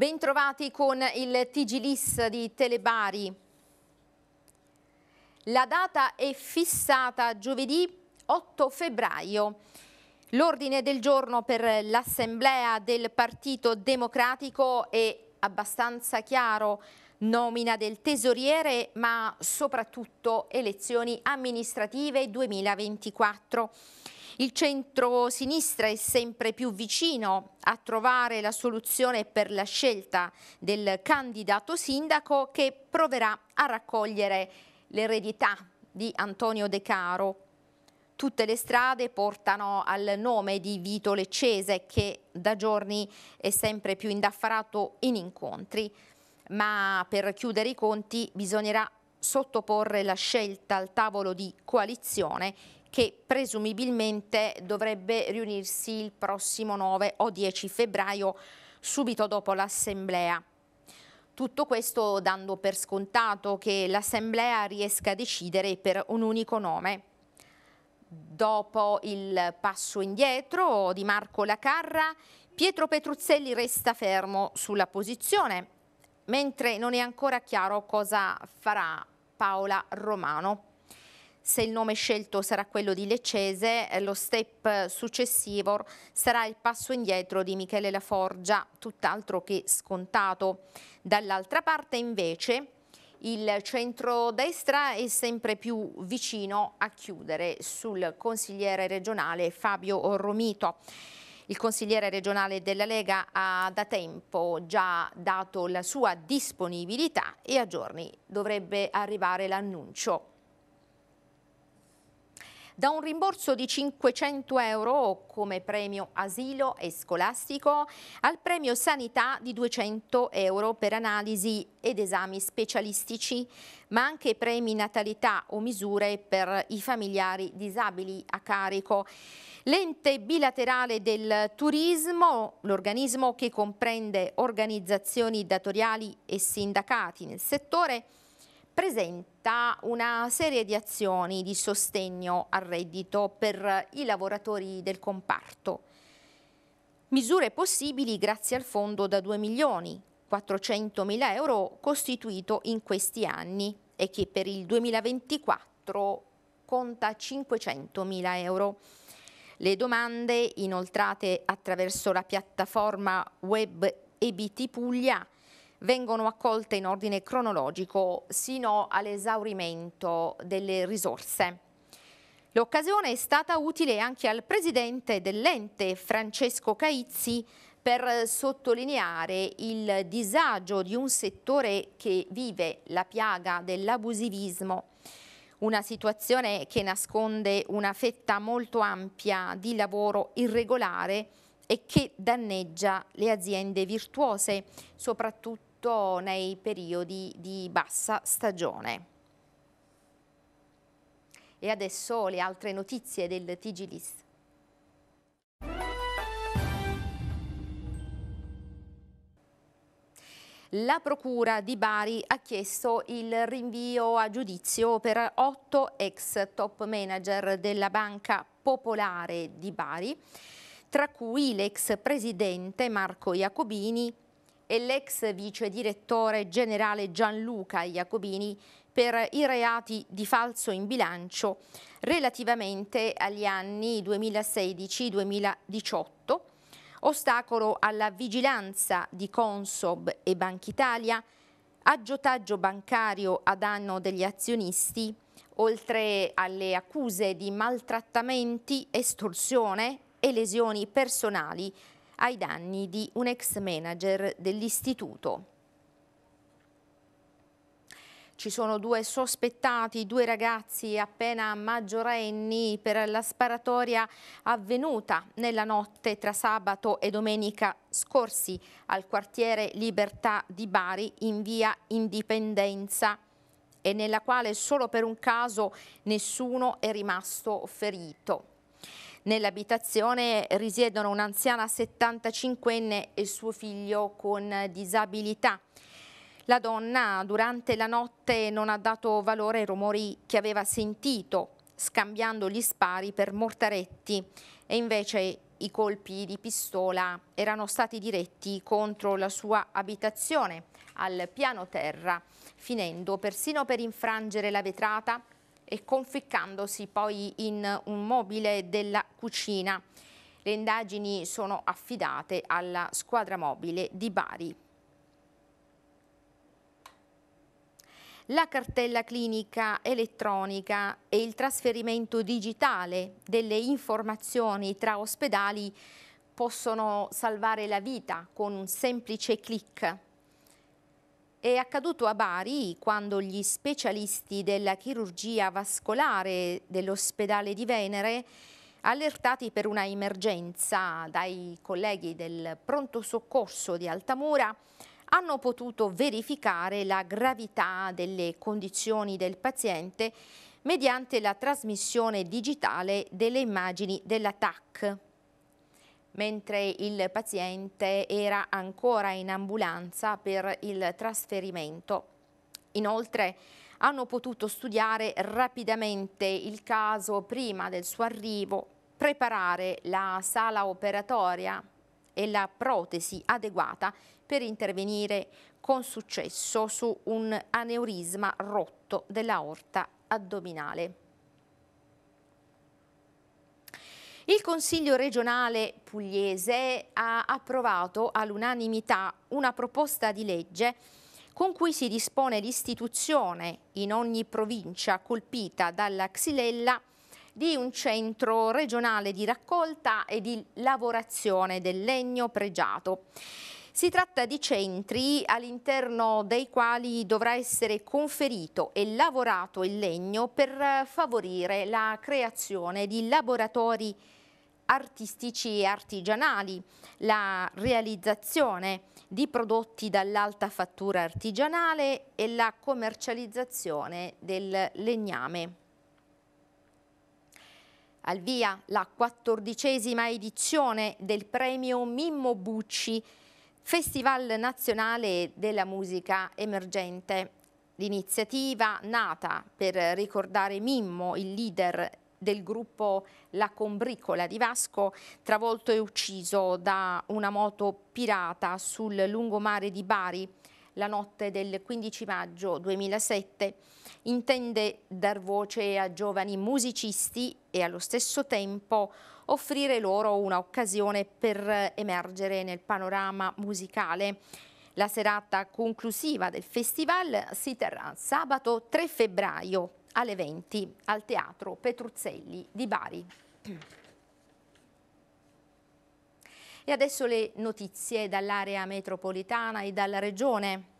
Bentrovati con il Tigilis di Telebari. La data è fissata giovedì 8 febbraio. L'ordine del giorno per l'Assemblea del Partito Democratico è abbastanza chiaro, nomina del tesoriere ma soprattutto elezioni amministrative 2024. Il centro-sinistra è sempre più vicino a trovare la soluzione per la scelta del candidato sindaco che proverà a raccogliere l'eredità di Antonio De Caro. Tutte le strade portano al nome di Vito Leccese che da giorni è sempre più indaffarato in incontri. Ma per chiudere i conti bisognerà sottoporre la scelta al tavolo di coalizione che presumibilmente dovrebbe riunirsi il prossimo 9 o 10 febbraio, subito dopo l'Assemblea. Tutto questo dando per scontato che l'Assemblea riesca a decidere per un unico nome. Dopo il passo indietro di Marco Lacarra, Pietro Petruzzelli resta fermo sulla posizione, mentre non è ancora chiaro cosa farà Paola Romano. Se il nome scelto sarà quello di Leccese, eh, lo step successivo sarà il passo indietro di Michele Laforgia, tutt'altro che scontato. Dall'altra parte invece il centrodestra è sempre più vicino a chiudere sul consigliere regionale Fabio Romito. Il consigliere regionale della Lega ha da tempo già dato la sua disponibilità e a giorni dovrebbe arrivare l'annuncio da un rimborso di 500 euro come premio asilo e scolastico al premio sanità di 200 euro per analisi ed esami specialistici, ma anche premi natalità o misure per i familiari disabili a carico. L'ente bilaterale del turismo, l'organismo che comprende organizzazioni datoriali e sindacati nel settore, presenta una serie di azioni di sostegno al reddito per i lavoratori del comparto. Misure possibili grazie al fondo da 2 milioni, 400 mila euro costituito in questi anni e che per il 2024 conta 500 mila euro. Le domande inoltrate attraverso la piattaforma web EBT Puglia vengono accolte in ordine cronologico sino all'esaurimento delle risorse. L'occasione è stata utile anche al presidente dell'ente Francesco Caizzi per sottolineare il disagio di un settore che vive la piaga dell'abusivismo, una situazione che nasconde una fetta molto ampia di lavoro irregolare e che danneggia le aziende virtuose, soprattutto soprattutto nei periodi di bassa stagione. E adesso le altre notizie del TG List. La Procura di Bari ha chiesto il rinvio a giudizio per otto ex top manager della Banca Popolare di Bari, tra cui l'ex presidente Marco Iacobini, e l'ex vice direttore generale Gianluca Iacobini per i reati di falso in bilancio relativamente agli anni 2016-2018, ostacolo alla vigilanza di Consob e Banca Italia, aggiotaggio bancario a danno degli azionisti, oltre alle accuse di maltrattamenti, estorsione e lesioni personali ai danni di un ex manager dell'istituto. Ci sono due sospettati, due ragazzi appena maggiorenni per la sparatoria avvenuta nella notte tra sabato e domenica scorsi al quartiere Libertà di Bari in via Indipendenza e nella quale solo per un caso nessuno è rimasto ferito. Nell'abitazione risiedono un'anziana 75enne e suo figlio con disabilità. La donna durante la notte non ha dato valore ai rumori che aveva sentito, scambiando gli spari per mortaretti e invece i colpi di pistola erano stati diretti contro la sua abitazione al piano terra, finendo persino per infrangere la vetrata e conficcandosi poi in un mobile della cucina. Le indagini sono affidate alla squadra mobile di Bari. la cartella clinica elettronica e il trasferimento digitale delle informazioni tra ospedali possono salvare la vita con un semplice clic. È accaduto a Bari quando gli specialisti della chirurgia vascolare dell'ospedale di Venere allertati per una emergenza dai colleghi del pronto soccorso di Altamura hanno potuto verificare la gravità delle condizioni del paziente mediante la trasmissione digitale delle immagini della TAC mentre il paziente era ancora in ambulanza per il trasferimento. Inoltre hanno potuto studiare rapidamente il caso prima del suo arrivo, preparare la sala operatoria e la protesi adeguata per intervenire con successo su un aneurisma rotto dell'aorta addominale. Il Consiglio regionale pugliese ha approvato all'unanimità una proposta di legge con cui si dispone l'istituzione in ogni provincia colpita dalla xylella di un centro regionale di raccolta e di lavorazione del legno pregiato. Si tratta di centri all'interno dei quali dovrà essere conferito e lavorato il legno per favorire la creazione di laboratori artistici e artigianali, la realizzazione di prodotti dall'alta fattura artigianale e la commercializzazione del legname. Al via la quattordicesima edizione del premio Mimmo Bucci, Festival Nazionale della Musica Emergente. L'iniziativa nata per ricordare Mimmo, il leader del gruppo La Combricola di Vasco, travolto e ucciso da una moto pirata sul lungomare di Bari la notte del 15 maggio 2007, intende dar voce a giovani musicisti e allo stesso tempo offrire loro un'occasione per emergere nel panorama musicale. La serata conclusiva del festival si terrà sabato 3 febbraio alle 20 al Teatro Petruzzelli di Bari. E adesso le notizie dall'area metropolitana e dalla regione.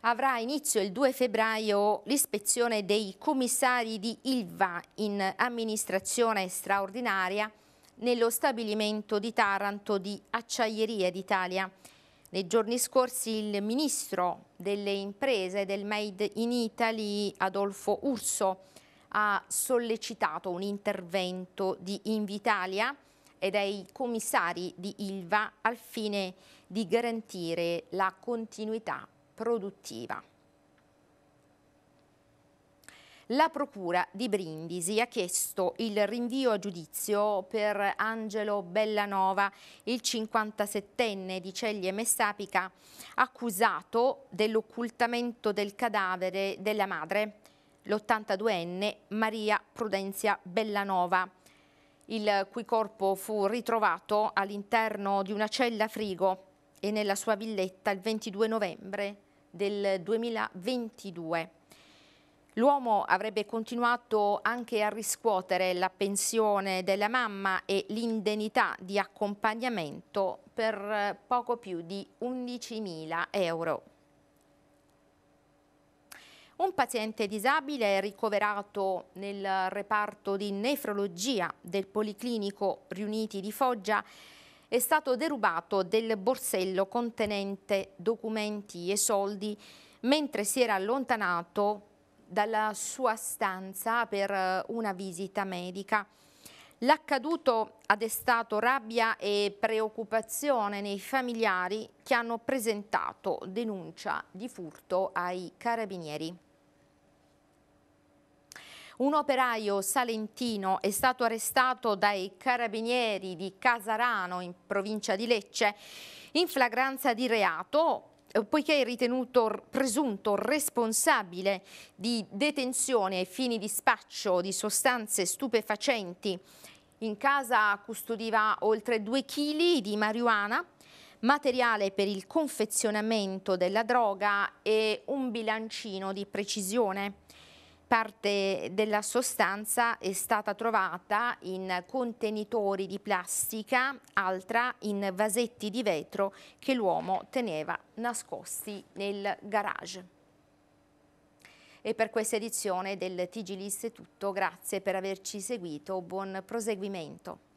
Avrà inizio il 2 febbraio l'ispezione dei commissari di ILVA in amministrazione straordinaria nello stabilimento di Taranto di Acciaierie d'Italia. Nei giorni scorsi il ministro delle imprese del Made in Italy, Adolfo Urso, ha sollecitato un intervento di Invitalia e dei commissari di Ilva al fine di garantire la continuità produttiva. La Procura di Brindisi ha chiesto il rinvio a giudizio per Angelo Bellanova, il 57enne di Ceglie Messapica, accusato dell'occultamento del cadavere della madre, l'82enne Maria Prudenzia Bellanova, il cui corpo fu ritrovato all'interno di una cella frigo e nella sua villetta il 22 novembre del 2022. L'uomo avrebbe continuato anche a riscuotere la pensione della mamma e l'indennità di accompagnamento per eh, poco più di 11.000 euro. Un paziente disabile ricoverato nel reparto di nefrologia del Policlinico Riuniti di Foggia è stato derubato del borsello contenente documenti e soldi mentre si era allontanato dalla sua stanza per eh, una visita medica. L'accaduto ha destato rabbia e preoccupazione nei familiari che hanno presentato denuncia di furto ai carabinieri. Un operaio salentino è stato arrestato dai carabinieri di Casarano in provincia di Lecce in flagranza di reato eh, poiché è ritenuto presunto responsabile di detenzione ai fini di spaccio di sostanze stupefacenti. In casa custodiva oltre 2 kg di marijuana, materiale per il confezionamento della droga e un bilancino di precisione. Parte della sostanza è stata trovata in contenitori di plastica, altra in vasetti di vetro che l'uomo teneva nascosti nel garage. E per questa edizione del TG List è tutto, grazie per averci seguito, buon proseguimento.